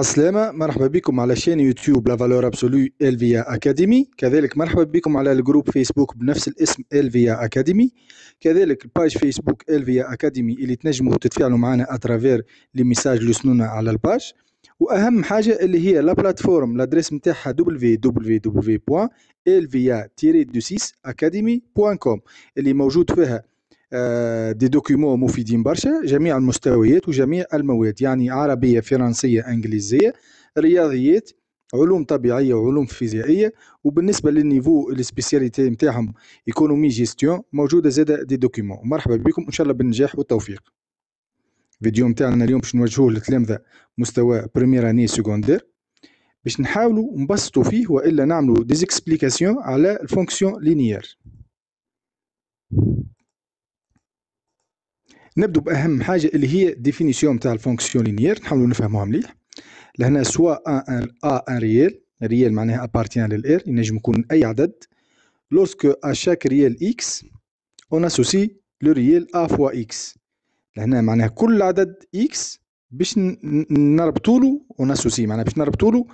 السلامة مرحبا بكم على شان يوتيوب لا فالور ابسولو الفيا اكاديمي كذلك مرحبا بكم على الجروب فيسبوك بنفس الاسم الفيا اكاديمي كذلك الباج فيسبوك الفيا اكاديمي اللي تنجموا تتفاعلوا معنا اترافير لي ميساج اللي على الباج واهم حاجه اللي هي لا بلاتفورم لادريس نتاعها wwwlvia academycom اللي موجود فيها آه، دي دوكيومون مفيدين برشا جميع المستويات وجميع المواد يعني عربية فرنسية انجليزية رياضيات علوم طبيعيه وعلوم فيزيائيه وبالنسبه للنيفو السبيسياليتي نتاعهم ايكونومي جيستيون موجوده زاده دي دوكيومون مرحبا بكم ان شاء الله بالنجاح والتوفيق الفيديو نتاعنا اليوم باش نوجهوه للتلامذه مستوى بريمير اني سكوندير باش نحاولوا نبسطوا فيه والا نعملوا ديزيكسبليكاسيون على الفونكسيون لينيير نبدو باهم حاجه اللي هي ديفينيسيون تاع الفونكسيون لينيير نحاولوا نفهموها مليح لهنا سوا ان ا ان ريال ريال معناها ابارتيان للار ينجم يكون اي عدد لورسكو ا شاك ريال اكس اون اسوسي لو ريال ا فوا اكس لهنا معناها كل عدد اكس باش نربطوا له اون اسوسي معناها باش نربطوا له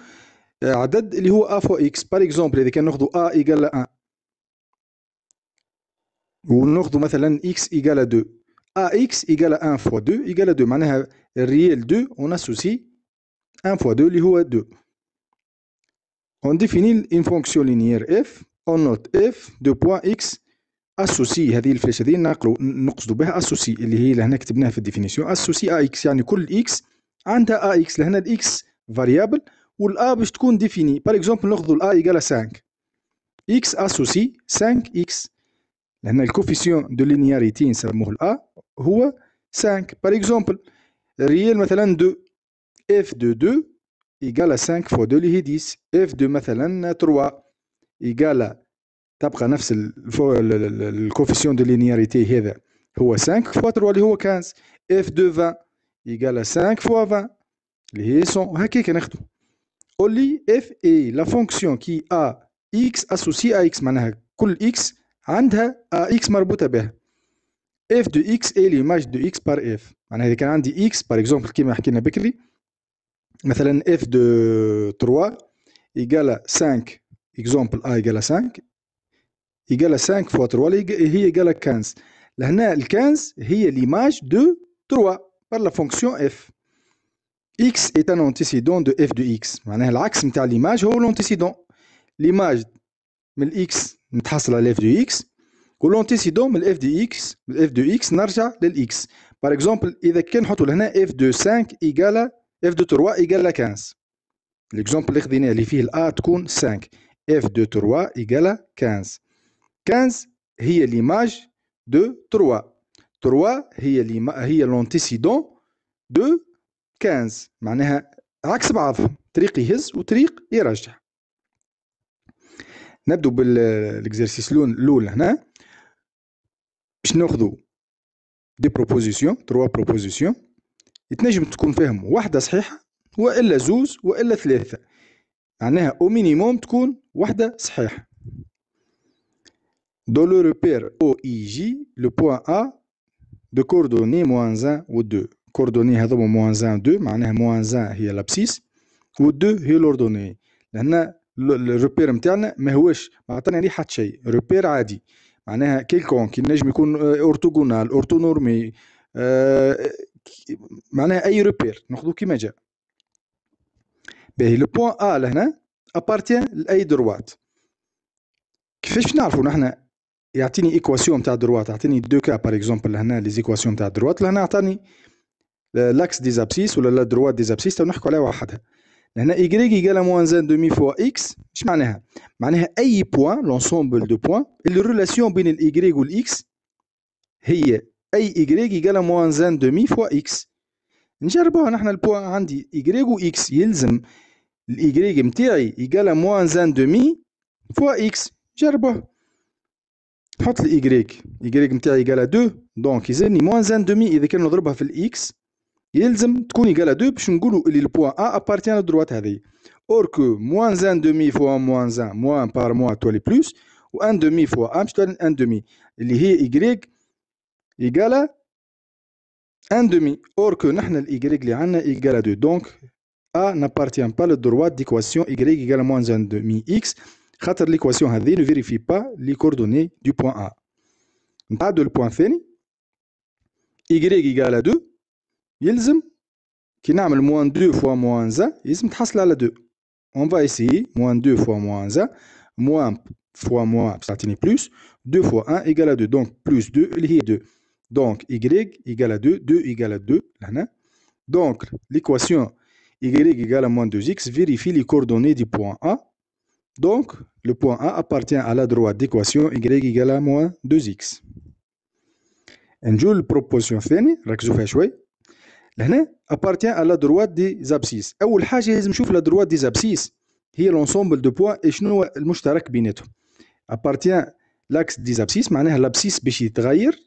آه، عدد اللي هو ا فوا اكس بار اكزومبل اذا كان ناخذ ا ايغال 1 ونأخذ مثلا اكس ايجال 2 ax égale à 1 fois 2 égale à 2 معناها الريال 2 on associe 1 fois 2 اللي هو 2 on définit une fonction linéaire f on note f de point x اسوسي هذه الفلاشه هذه نقلو نقصدو بها اسوسي اللي هي لهنا كتبناها في الديفينيسيون اسوسي ا اكس يعني كل اكس عندها ا اكس لهنا الاكس فاريابل والا باش تكون ديفيني باغ اكزومبل ناخذ الا ايكال 5 اكس اسوسي 5 اكس لهنا الكوفيسيون دو لينياريتي نسموه الا هو 5 باغ اكزومبل ريال مثلا 2 اف دو 2 ايكال 5 فوا 2 اللي هي 10 اف دو مثلا 3 ايكال تبقى نفس الكوفيسيون دو لينياريتي هذا هو 5 فوا 3 اللي هو 15 اف دو 20 ايكال 5 فوا 20 اللي هي 100 هكاك ناخدو قولي اف اي لا فونكسيون كي ا اكس اسوسي ا اكس معناها كل اكس عندها ا اكس مربوطه بها f de x est l'image de x par f On des dit x par exemple qui écrit, dit, f de 3 égale 5 exemple a égale 5 égale 5 fois 3 égal à 15 لهنا le 15 est l'image de 3 par la fonction f x est un antécédent de f de x l'axe l'axe de l'image ou l'antécédent l'image de x on la f de x والانتيسيدون من الاف دي اكس من الاف دو اكس نرجع للاكس باغ اكزومبل اذا كان نحطوا لهنا اف دو 5 ايكالا اف دو 3 ايكالا 15 الاكزومبل اللي خديناه اللي فيه الا تكون 5 اف دو 3 ايكالا 15 15 هي ليماج دو 3 3 هي ليما هي لونتيسيدون دو 15 معناها عكس بعضهم طريق يهز وطريق يرجع نبدو بالاكزرسيس الاول هنا باش ناخذوا دي بروبوزيسيون تروا بروبوزيسيون تنجم تكون فيهم واحده صحيحه والا زوز والا ثلاثه معناها او مينيموم تكون واحده صحيحه دو روبير او اي جي لو بوان ا دو كوردوني moins 1 و 2. كوردوني هاذوما moins 1 2 معناها moins 1 هي لابسيس و 2 هي لوردوني لان الريبير نتاعنا ما هوش ما عطانا ليه حتى شيء روبير عادي معناها كيلكونك النجم يكون آه، اورتوغونال اورتونورمي آه، معناها اي روبير ناخذو كيما جاء باهي لو بوان ا لهنا ابارتيان لاي دروات كيفاش نعرفوا نحنا يعطيني ايكواسيون تاع دروات يعطيني دو كا باغ اكزومبل لهنا زيكواسيون تاع دروات لهنا عطاني لاكس ديزابسيس ولا لا دروات ديزابسيس تو نحكوا عليها وحدها هنا y يقال موان زان دومي فوا x ايش معناها؟ معناها اي بوان لونسومبل دو بوان الريلاسيون بين ال y وال x هي اي y يقال موان زان دومي فوا x نجربوها نحن البوان عندي y و x يلزم ال y متاعي يقال موان زان دومي فوا x نجربوها نحط ال y y متاعي يقال 2 دونك يزني موان زان دومي اذا كان نضربها في ال x Il est égal à 2 le point A appartient à la droite. Or que moins 1 demi fois moins 1, moins 1 par moins, toi les plus. Ou 1 demi fois 1, je te donne 1 demi. Il y a égal égale à 1 demi. Or que nous, Y, on a Y à 2. Donc A n'appartient pas à la droite d'équation Y égale à moins 1 demi X. l'équation ne vérifie pas les coordonnées du point A. On de point point. Y égale à 2. يلزم كي نعمل موان 2 فوا موان زا يلزم تحصل على 2. On va essayer, moins 2 fois moins 1, moins fois moins, ça tient plus, 2 fois 1 égale à 2, donc plus 2, il 2. Donc, y égale à 2, 2 égale à 2, hein. Donc, l'équation y égale à moins 2x vérifie les coordonnées du point A. Donc, le point A appartient à la droite d'équation y égale à moins 2x. Une proportion finie, لهنا ابارتيان على دروات دي زابسيس اول حاجه لازم نشوف لا دروات دي زابسيس هي لونسومبل دو بوا شنو المشترك بيناتهم ابارتيان لاكس دي زابسيس معناها لابسيس باش يتغير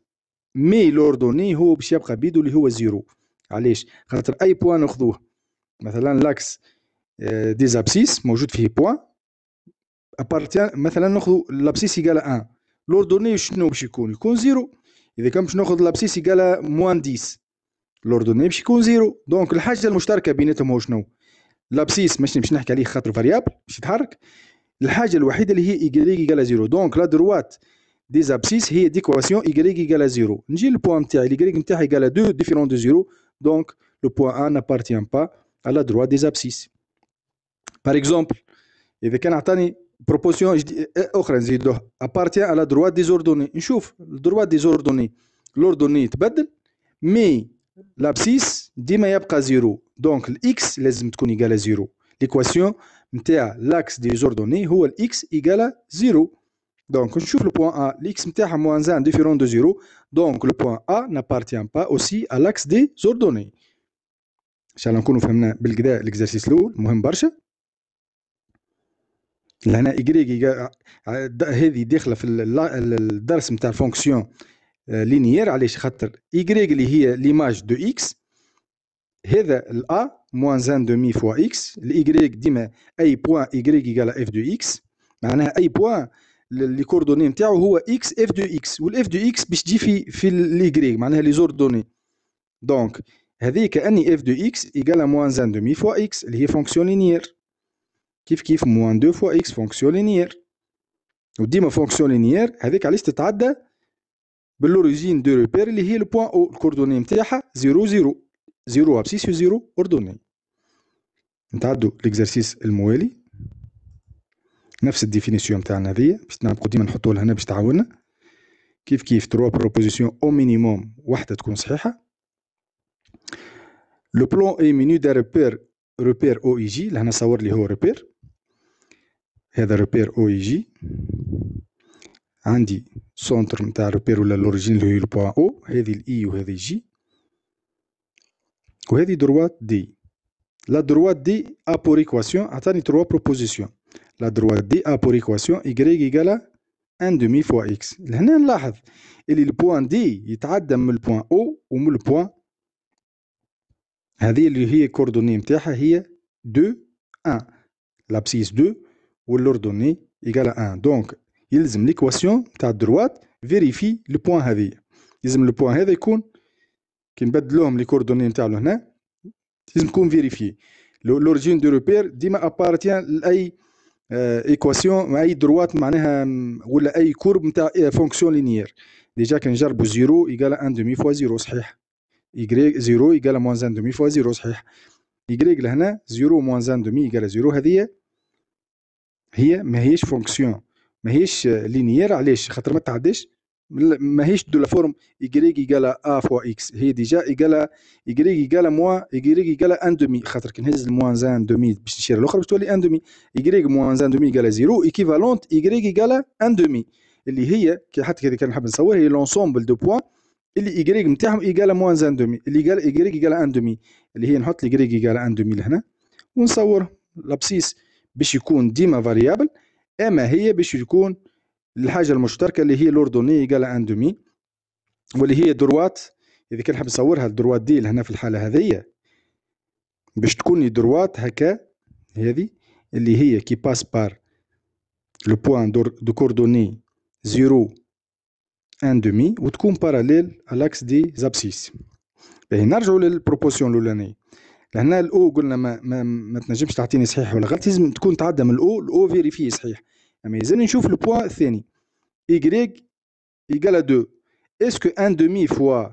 مي لوردوني هو باش يبقى بيدو اللي هو زيرو علاش خاطر اي بوا ناخذوه مثلا لاكس دي زابسيس موجود فيه بوا ابارتيان مثلا ناخذو لابسيس يقال 1 لوردوني شنو باش يكون يكون زيرو اذا كان باش ناخذ لابسيس يقال موان 10 لوردوني باش يكون زيرو دونك الحاجه المشتركه بيناتهم هو شنو لابسيس مش باش نحكي عليه خاطر فاريابل باش يتحرك الحاجه الوحيده اللي هي ايغريك ايغال زيرو دونك لا دروات دي زابسيس هي ديكواسيون ايغريك ايغال زيرو نجي للبوان نتاعي الايغريك نتاعي ايغال دو ديفيرون دو زيرو دونك لو بوان ان نابارتيان با على دروات دي زابسيس باغ اكزومبل اذا كان عطاني بروبوسيون إيه، إيه، اخرى نزيدوه ابارتيان على دروات ديزوردوني نشوف دي ديزوردوني لوردوني تبدل مي لابسيس ديما يبقى زيرو دونك الاكس لازم تكون ايكالا زيرو ليكواسيون نتاع لاكس دي زوردوني هو الاكس ايكالا زيرو دونك نشوف لو بوان ا الاكس نتاعها موان زان ديفيرون دو زيرو دونك لو بوان ا نابارتيان با اوسي ا لاكس دي زوردوني ان شاء الله نكونوا فهمنا بالكدا الاكزرسيس الاول مهم برشا لهنا ايكغيك هذه داخله في الدرس نتاع الفونكسيون آه، لينيير علاش خاطر إيكغيك اللي هي ليماج دو إكس هذا الأ موان زان دومي فوا إكس الإيكغيك ديما أي بوان إيكغيك يقال إف دو إكس معناها أي بوان لي كوردوني نتاعو هو إكس إف دو إكس والإف دو إكس باش تجي في في الإيكغيك معناها لي زوردوني دونك هذه كأني إف دو إكس إيكال موان زان دومي فوا إكس اللي هي فونكسيون لينيير كيف كيف موان دو فوا إكس فونكسيون لينيير وديما فونكسيون لينيير هذيك علاش تتعدى بالوريجين دو روبير اللي هي البوان او الكوردوني نتاعها 0 0 0 ابسيس و 0 اوردوني نتعدو ليكزارسيس الموالي نفس الديفينيسيون تاعنا هذيا باش نبقاو ديما نحطولها لهنا باش تعاوننا كيف كيف تروا بروبوزيسيون او مينيموم واحده تكون صحيحه لو بلون اي مينو دا روبير روبير او اي جي لهنا صور لي هو روبير هذا روبير او اي جي عندي سونتر نتاع روبير ولا لوريجين اللي هو البوان او هذه الاي e وهذه جي وهذه دروات دي لا دروات دي ا بور ايكواسيون عطاني تروا بروبوزيسيون لا دروات دي ا بور ايكواسيون ايغريك ايكالا ان دومي فوا اكس لهنا نلاحظ اللي البوان دي يتعدى من البوان او ومن البوان هذه اللي هي كوردوني نتاعها هي 2 1 لابسيس 2 والاردوني ايكالا 1 دونك يلزم ليكواسيون تاع الدروات فيريفي لو بوان هذه يلزم بوان هذا يكون كي نبدلوهم لي كوردوني نتاعو هنا لازم يكون فيريفي لوريجين دو روبير ديما ابارتيان لاي ايكواسيون آه، اي دروات معناها ولا اي كورب نتاع فونكسيون لينيير ديجا كان زيرو ايكال ان دومي فوا زيرو صحيح y زيرو ايكال موانز زان دومي فوا زيرو صحيح y لهنا زيرو موانز زان دومي ايكال زيرو هذه هي ما هيش فونكسيون ماهيش لينيير علاش خاطر ما تعداش ماهيش دو لا فورم y يقال ا فوا اكس هي ديجا يقال y يقال موا y يقال ان دومي خاطر كي نهز الموان زان دومي باش نشير الاخرى باش تولي ان دومي y موان زان دومي يقال زيرو ايكيفالونت y يقال ان دومي اللي هي كي حتى كي كان نحب نصور هي لونسومبل دو بوان اللي y نتاعهم يقال موان زان دومي اللي قال y يقال ان دومي اللي هي نحط y يقال ان دومي لهنا ونصور لابسيس باش يكون ديما فاريابل اما هي باش يكون الحاجه المشتركه اللي هي لوردوني قال ان دومي واللي هي دروات اذا كان حاب نصورها الدروات دي هنا في الحاله هذه باش تكون دروات هكا هذه اللي هي كي باس بار لو بوان دو كوردوني زيرو ان دومي وتكون باراليل على الاكس دي زابسيس باهي نرجعو للبروبوسيون الاولانيه لهنا الاو قلنا ما, ما, ما تنجمش تعطيني صحيح ولا غلط لازم تكون تعدى من الاو الاو فيريفي صحيح اما يلزمني نشوف لو البوان الثاني y ايغال à 2 est-ce que 1 demi fois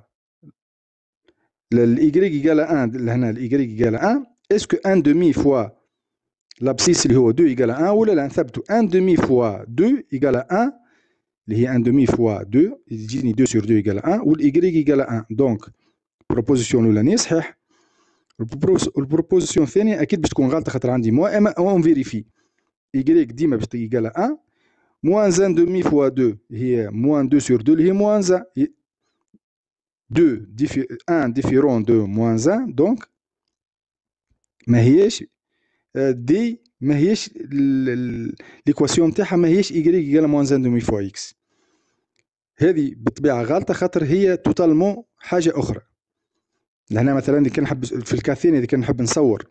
le y égale à 1 لهنا y égale à 1 est-ce que 1 demi fois l'abscisse اللي هو 2 ايغال 1 ولا لا نثبتوا 1 demi فوا 2 ايغال 1 اللي هي 1 demi فوا 2 يجيني 2 سور 2 ايغال 1 وال y égale 1 دونك بروبوزيسيون الاولانيه صحيح البروبوزيسيون الثانية أكيد باش تكون غالطة خاطر عندي موان إما أون فيريفي إيكغيك ديما باش تيقالها أن موان زان دومي فوا دو هي موان دو سور دو اللي هي موان زان دو أن ديفيرون دو موان زان دونك ما هيش دي آه، ما هيش ليكواسيون تاعها ما هيش إيكغيك يقال موان زان دومي فوا إكس هذه بالطبيعة غالطة خاطر هي توتالمون حاجة أخرى لهنا مثلا اذا كان نحب في الكاثين اذا كان نحب نصور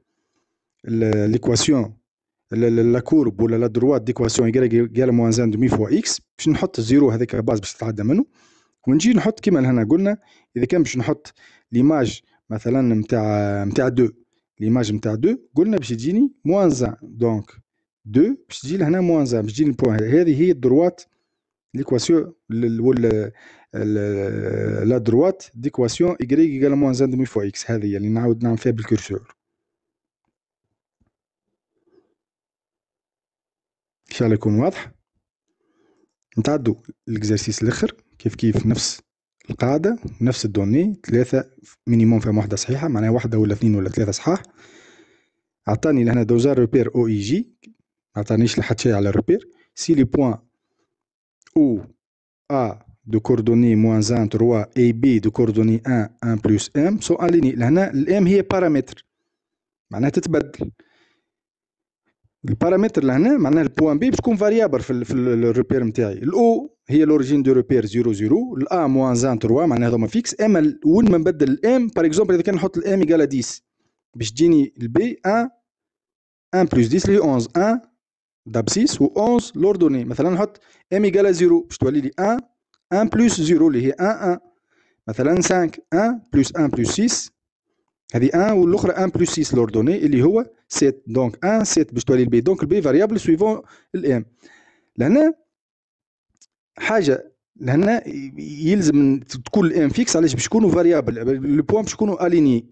ليكواسيون لا كورب ولا لا دروات ديكواسيون يقال موان زان دومي فوا اكس باش نحط الزيرو هذاك باز باش تتعدى منه ونجي نحط كيما لهنا قلنا اذا كان باش نحط ليماج مثلا نتاع نتاع دو ليماج نتاع دو قلنا باش تجيني موان زان دونك دو باش تجي لهنا موان زان باش تجيني البوان هذه هي الدروات ليكواسيون ولا لا دروات ديكواسيون إيكغيك إيكال موان زان دومي فوا إكس هذه اللي نعاود نعمل فيها بالكورسور إن شاء الله يكون واضح نتعدو الإكزرسيس الآخر كيف كيف نفس القاعدة نفس الدوني ثلاثة مينيموم فيهم واحدة صحيحة معناها واحدة ولا اثنين ولا ثلاثة صحاح عطاني لهنا دوزار روبير او اي جي ما عطانيش لحد شيء على روبير سي لي بوان او ا دو كوردوني موان زان تروا اي بي دو كوردوني ان ان بلوس ام سو اليني لهنا الام هي بارامتر معناها تتبدل البارامتر لهنا معناها البوان بي بتكون فاريابل في, في الروبير نتاعي الاو هي لوريجين دو روبير 0 0 الا موان زان 3 معناها هذوما فيكس اما وين ما نبدل الام باغ اكزومبل اذا كان نحط الام ايكالا 10 باش تجيني البي 1 1 بلس 10 اللي 11 1 داب 6 و 11 لوردوني مثلا نحط ام ايكالا 0 باش تولي لي 1 1 بلس 0 اللي هي 1 1 مثلا 5 1 بلس 1 بلس 6 هذه 1 والاخرى 1 بلس 6 لوردوني اللي هو 7 دونك 1 7 باش تولي البي دونك البي فاريابل سويفون الام لهنا حاجه لهنا يلزم تكون الام فيكس علاش باش يكونوا فاريابل لو بوان باش يكونوا اليني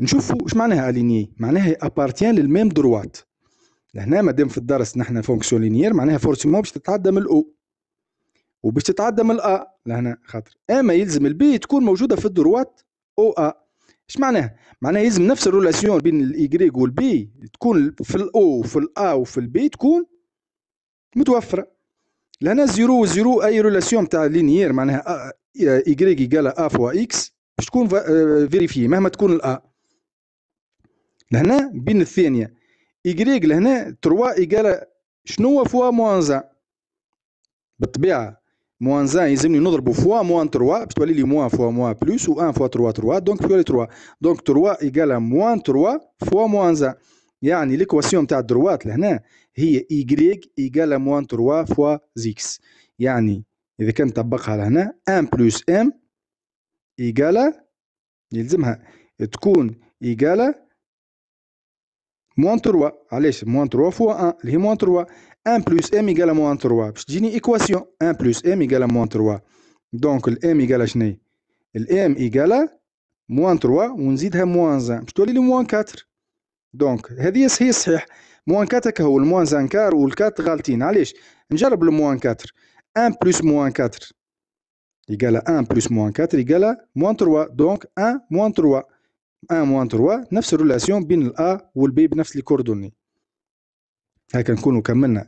نشوفوا واش معناها اليني معناها ابارتيان للميم دروات لهنا مادام في الدرس نحن فونكسيون لينيير معناها فورسيمون باش تتعدى من الاو وباش تتعدى من الا لهنا خاطر اما يلزم البي تكون موجوده في الدروات او ا إيش معناها معناها يلزم نفس الرولاسيون بين الإيكغيك والبي تكون في الاو وفي الا وفي البي تكون متوفره لهنا زيرو زيرو اي رولاسيون تاع لينيير معناها إيكغيك يقال ا فوا اكس باش تكون آه، فيريفي مهما تكون الا لهنا بين الثانيه إيكغيك لهنا تروا إيكال شنو فوا موانزا بالطبيعه موان زان يلزمني نضربه فوا موان تروا باش تولي لي موان فوا موان بلوس و ان فوا تروا تروا دونك تولي تروا دونك تروا ايكالا موان تروا فوا موان زان يعني ليكواسيون تاع الدروات لهنا هي ايكريك ايكالا موان تروا فوا زيكس يعني اذا كان نطبقها لهنا ان بلوس ام ايكالا يلزمها تكون ايكالا موان تروا علاش موان تروا فوا ان اللي هي موان تروا 1 plus m égale à moins 3. J'ai une équation. 1 plus m égale à moins 3. Donc, le m égale à chenay. Le m égale à moins 3. On dit c'est moins 1. Je dois moins 4. Donc, c'est vrai. Moins 4 est le moins 1 quart ou le 4 Allez, je vais le moins 4. 1 plus moins 4 égale 1 plus moins 4 égale à moins 3. Donc, 1 moins 3. 1 moins 3, 9 relation, bin l'A ou le B, 9 coordonnées. هكا نكونوا كملنا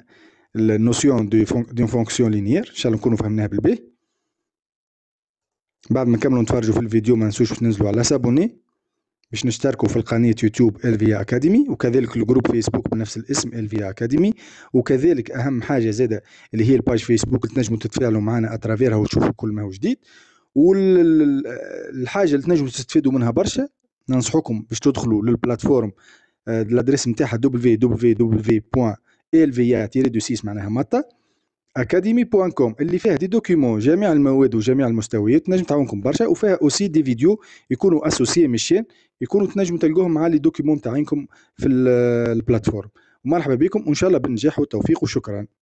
النوسيون دون فونكسيون لينيير ان شاء الله نكونوا فهمناها بالبيه بعد ما نكملوا نتفرجوا في الفيديو ما ننسوش باش على سابوني باش نشتركوا في القناة يوتيوب الفيا اكاديمي وكذلك الجروب فيسبوك بنفس الاسم الفيا اكاديمي وكذلك اهم حاجة زادة اللي هي الباج فيسبوك اللي تنجموا تتفاعلوا معنا اترافيرها وتشوفوا كل ما هو جديد والحاجة اللي تنجموا تستفيدوا منها برشا ننصحكم باش تدخلوا للبلاتفورم آه، الادريس نتاعها wwwelvia 6 معناها ماتا اكاديمي بوان كوم اللي فيها دي دوكيومون جميع المواد وجميع المستويات نجم تعاونكم برشا وفيها اوسي دي فيديو يكونوا اسوسيي من يكونوا تنجموا تلقوهم مع لي دوكيومون تاعينكم في البلاتفورم مرحبا بكم وان شاء الله بالنجاح والتوفيق وشكرا